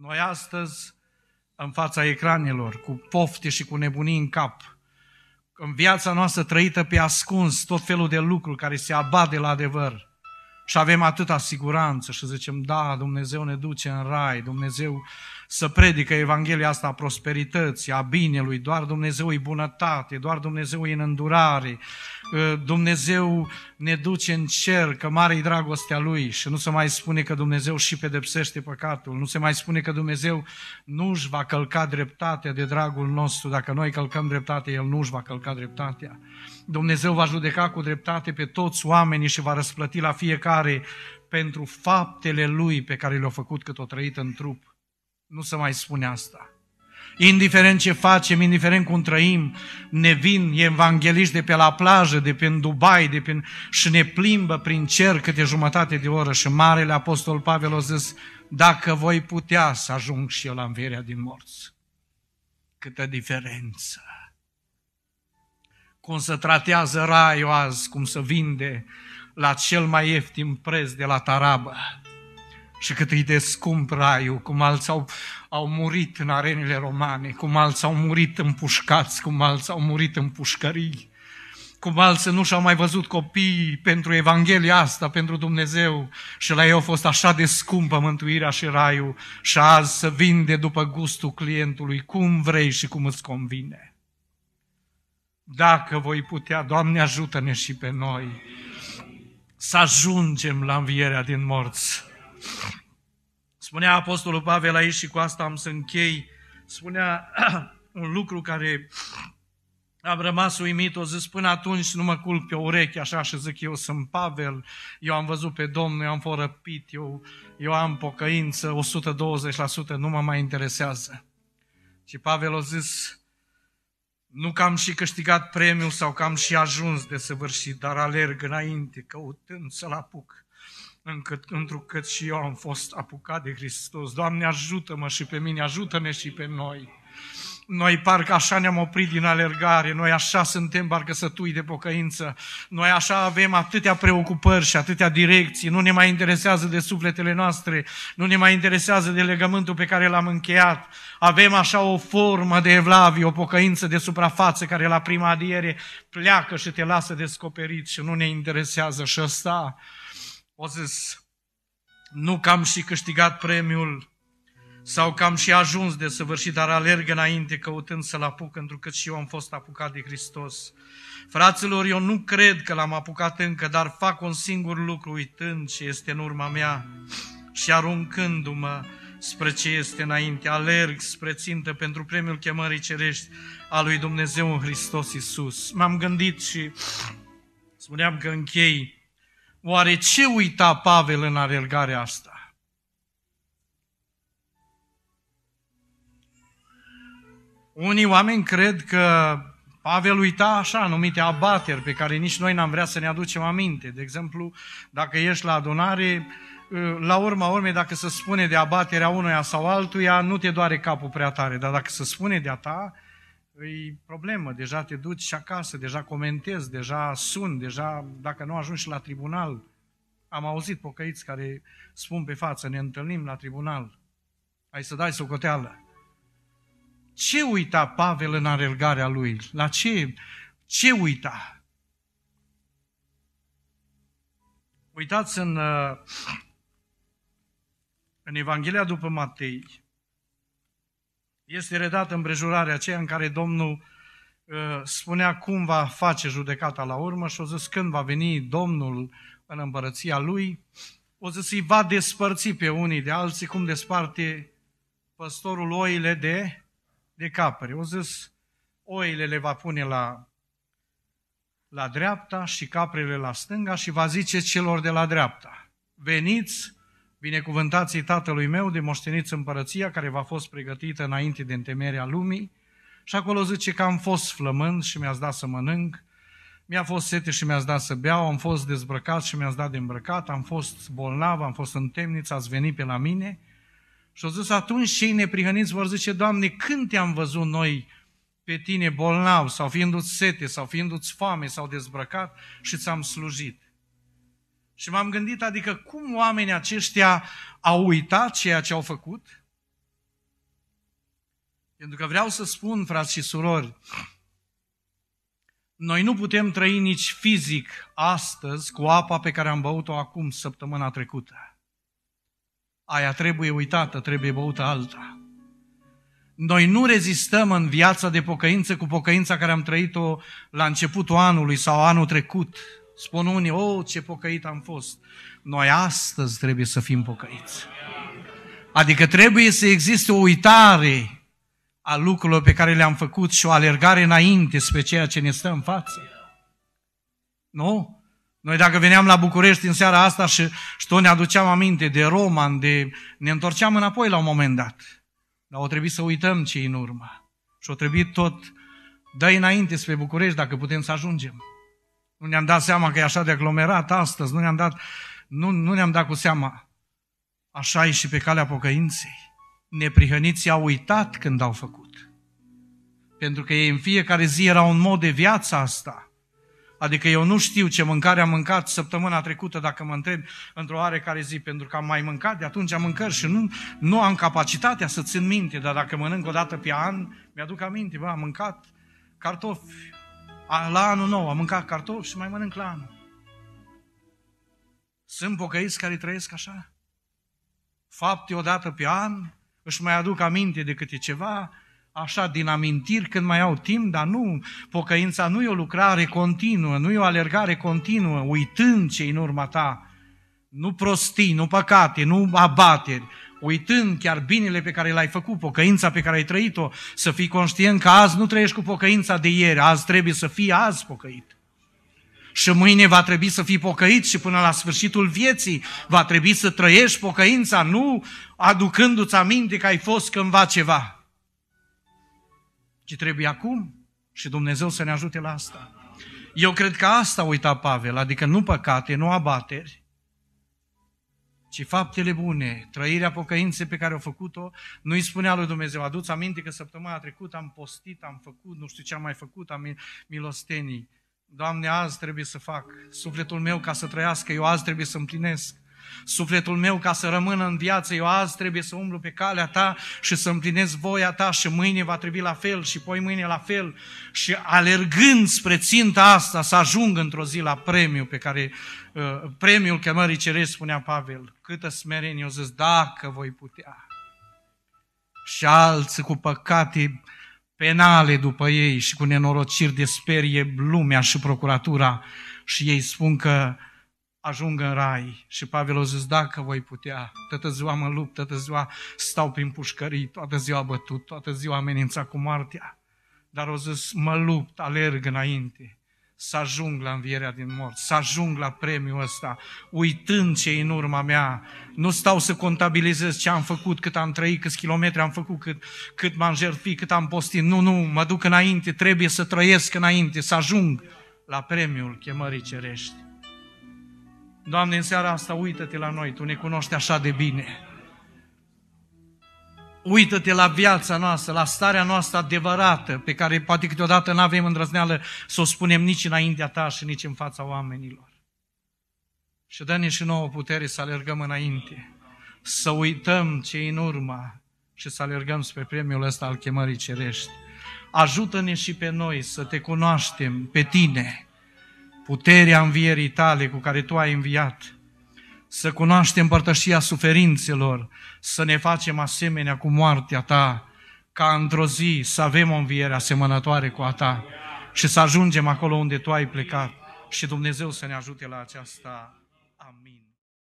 Noi astăzi, în fața ecranelor, cu pofte și cu nebunii în cap, în viața noastră trăită pe ascuns, tot felul de lucruri care se abade de la adevăr, și avem atâta siguranță și zicem, da, Dumnezeu ne duce în rai, Dumnezeu să predică Evanghelia asta a prosperității, a binelui, doar Dumnezeu e bunătate, doar Dumnezeu e în îndurare, ă, Dumnezeu ne duce în cer, că mare e dragostea Lui și nu se mai spune că Dumnezeu și pedepsește păcatul, nu se mai spune că Dumnezeu nu își va călca dreptatea de dragul nostru, dacă noi călcăm dreptatea, El nu își va călca dreptatea. Dumnezeu va judeca cu dreptate pe toți oamenii și va răsplăti la fiecare iertare pentru faptele lui pe care le-a făcut cât o trăit în trup. Nu se mai spune asta. Indiferent ce facem, indiferent cum trăim, ne vin evangeliști de pe la plajă, de în Dubai, de pe și ne plimbă prin cer câte jumătate de oră. Și Marele Apostol Pavel a zis, dacă voi putea să ajung și eu la învierea din morți. Câtă diferență! Cum se tratează raiul azi, cum se vinde, la cel mai ieftin preț de la tarabă. Și cât îi de scump raiul, cum alții au, au murit în arenile romane, cum alții au murit împușcați, cum alții au murit în pușcării, cum alții nu și-au mai văzut copiii pentru Evanghelia asta, pentru Dumnezeu și la ei a fost așa de scumpă mântuirea și raiul și azi să vinde după gustul clientului cum vrei și cum îți convine. Dacă voi putea, Doamne ajută-ne și pe noi să ajungem la învierea din morți. Spunea Apostolul Pavel aici și cu asta am să închei, spunea un lucru care am rămas uimit, o zis, până atunci nu mă culc pe urechi, așa și zic, eu sunt Pavel, eu am văzut pe Domnul, eu am fost răpit, eu, eu am pocăință, 120%, nu mă mai interesează. Și Pavel a zis, nu că am și câștigat premiul sau că am și ajuns de săvârșit, dar alerg înainte, căutând să-L apuc, încât, întrucât și eu am fost apucat de Hristos. Doamne, ajută-mă și pe mine, ajută-ne și pe noi. Noi parcă așa ne-am oprit din alergare, noi așa suntem parcă sătui de pocăință, noi așa avem atâtea preocupări și atâtea direcții, nu ne mai interesează de sufletele noastre, nu ne mai interesează de legământul pe care l-am încheiat, avem așa o formă de evlavie, o pocăință de suprafață care la prima adiere pleacă și te lasă descoperit și nu ne interesează și ăsta. O zis, nu că am și câștigat premiul sau că am și ajuns de săvârșit, dar alerg înainte căutând să-L apuc, pentru că și eu am fost apucat de Hristos. Fraților, eu nu cred că L-am apucat încă, dar fac un singur lucru uitând ce este în urma mea și aruncându-mă spre ce este înainte. Alerg spre țintă pentru premiul chemării cerești a lui Dumnezeu în Hristos Iisus. M-am gândit și spuneam că închei. Oare ce uita Pavel în alergarea asta? Unii oameni cred că Pavel uita așa anumite abateri pe care nici noi n-am vrea să ne aducem aminte. De exemplu, dacă ești la adunare, la urma urmei, dacă se spune de abaterea unuia sau altuia, nu te doare capul prea tare, dar dacă se spune de-a ta, e problemă, deja te duci și acasă, deja comentezi, deja sun, deja dacă nu ajungi și la tribunal. Am auzit pocăiți care spun pe față, ne întâlnim la tribunal, ai să dai socoteală. Ce uita Pavel în arelgarea lui? La ce? Ce uita? Uitați în, uh, în Evanghelia după Matei, este redată împrejurarea aceea în care Domnul uh, spunea cum va face judecata la urmă și o zis când va veni Domnul în împărăția Lui, o zis îi va despărți pe unii de alții cum desparte păstorul oile de de capre. O zis, oile le va pune la, la dreapta și caprele la stânga și va zice celor de la dreapta, veniți, binecuvântații tatălui meu, de moșteniți împărăția care v-a fost pregătită înainte de întemeierea lumii, și acolo zice că am fost flămând și mi-ați dat să mănânc, mi-a fost sete și mi-ați dat să beau, am fost dezbrăcat și mi-ați dat de îmbrăcat, am fost bolnav, am fost în temniță, ați venit pe la mine. Și au zis, atunci cei neprihăniți vor zice, Doamne, când te-am văzut noi pe tine bolnav sau fiindu-ți sete sau fiindu-ți foame sau dezbrăcat și ți-am slujit? Și m-am gândit, adică cum oamenii aceștia au uitat ceea ce au făcut? Pentru că vreau să spun, frați și surori, noi nu putem trăi nici fizic astăzi cu apa pe care am băut-o acum săptămâna trecută aia trebuie uitată, trebuie băută alta. Noi nu rezistăm în viața de pocăință cu pocăința care am trăit-o la începutul anului sau anul trecut. Spun unii, o, oh, ce pocăit am fost. Noi astăzi trebuie să fim pocăiți. Adică trebuie să existe o uitare a lucrurilor pe care le-am făcut și o alergare înainte spre ceea ce ne stă în față. Nu? Noi dacă veneam la București în seara asta și, și tot ne aduceam aminte de Roman, de, ne întorceam înapoi la un moment dat. Dar o trebuie să uităm ce în urmă. Și o trebuie tot, dă înainte spre București dacă putem să ajungem. Nu ne-am dat seama că e așa de aglomerat astăzi, nu ne-am dat, nu, nu ne-am dat cu seama. Așa e și pe calea pocăinței. Neprihăniții au uitat când au făcut. Pentru că ei în fiecare zi era un mod de viață asta – Adică eu nu știu ce mâncare am mâncat săptămâna trecută, dacă mă întreb într-o oarecare zi, pentru că am mai mâncat de atunci am mâncări și nu, nu am capacitatea să țin minte, dar dacă mănânc o dată pe an, mi-aduc aminte, bă, am mâncat cartofi la anul nou, am mâncat cartofi și mai mănânc la anul. Sunt pocăiți care trăiesc așa. Fapte o dată pe an, își mai aduc aminte de câte ceva, așa din amintiri când mai au timp, dar nu, pocăința nu e o lucrare continuă, nu e o alergare continuă, uitând ce în urma ta, nu prostii, nu păcate, nu abateri, uitând chiar binele pe care l-ai făcut, pocăința pe care ai trăit-o, să fii conștient că azi nu trăiești cu pocăința de ieri, azi trebuie să fii azi pocăit. Și mâine va trebui să fii pocăit și până la sfârșitul vieții va trebui să trăiești pocăința, nu aducându-ți aminte că ai fost cândva ceva ci trebuie acum și Dumnezeu să ne ajute la asta. Eu cred că asta uita Pavel, adică nu păcate, nu abateri, ci faptele bune, trăirea pocăinței pe care o făcut-o, nu îi spunea lui Dumnezeu, aduți aminte că săptămâna trecută am postit, am făcut, nu știu ce am mai făcut, am milostenii. Doamne, azi trebuie să fac sufletul meu ca să trăiască, eu azi trebuie să împlinesc. Sufletul meu, ca să rămână în viață, eu azi trebuie să umblu pe calea ta și să împlinesc voia ta și mâine va trebui la fel și poi mâine la fel. Și alergând spre ținta asta, să ajung într-o zi la premiu pe care, uh, premiul chemării cerești, spunea Pavel, câtă smerenie, eu zis, dacă voi putea. Și alții cu păcate penale după ei și cu nenorociri de sperie lumea și procuratura și ei spun că ajung în rai. Și Pavel a zis, dacă voi putea, toată ziua mă lupt, toată ziua stau prin pușcării, toată ziua bătut, toată ziua amenințat cu moartea. Dar o zis, mă lupt, alerg înainte, să ajung la învierea din morți, să ajung la premiul ăsta, uitând ce în urma mea. Nu stau să contabilizez ce am făcut, cât am trăit, câți kilometri am făcut, cât, cât m-am jertfit, cât am postit. Nu, nu, mă duc înainte, trebuie să trăiesc înainte, să ajung la premiul chemării cerești. Doamne, în seara asta uită-te la noi, Tu ne cunoști așa de bine. Uită-te la viața noastră, la starea noastră adevărată, pe care poate câteodată nu avem îndrăzneală să o spunem nici înaintea Ta și nici în fața oamenilor. Și dă-ne și nouă putere să alergăm înainte, să uităm ce în urmă și să alergăm spre premiul ăsta al chemării cerești. Ajută-ne și pe noi să te cunoaștem pe tine, puterea învierii tale cu care tu ai înviat, să cunoaștem părtășia suferințelor, să ne facem asemenea cu moartea ta, ca într-o zi să avem o înviere asemănătoare cu a ta și să ajungem acolo unde tu ai plecat și Dumnezeu să ne ajute la aceasta. Amin.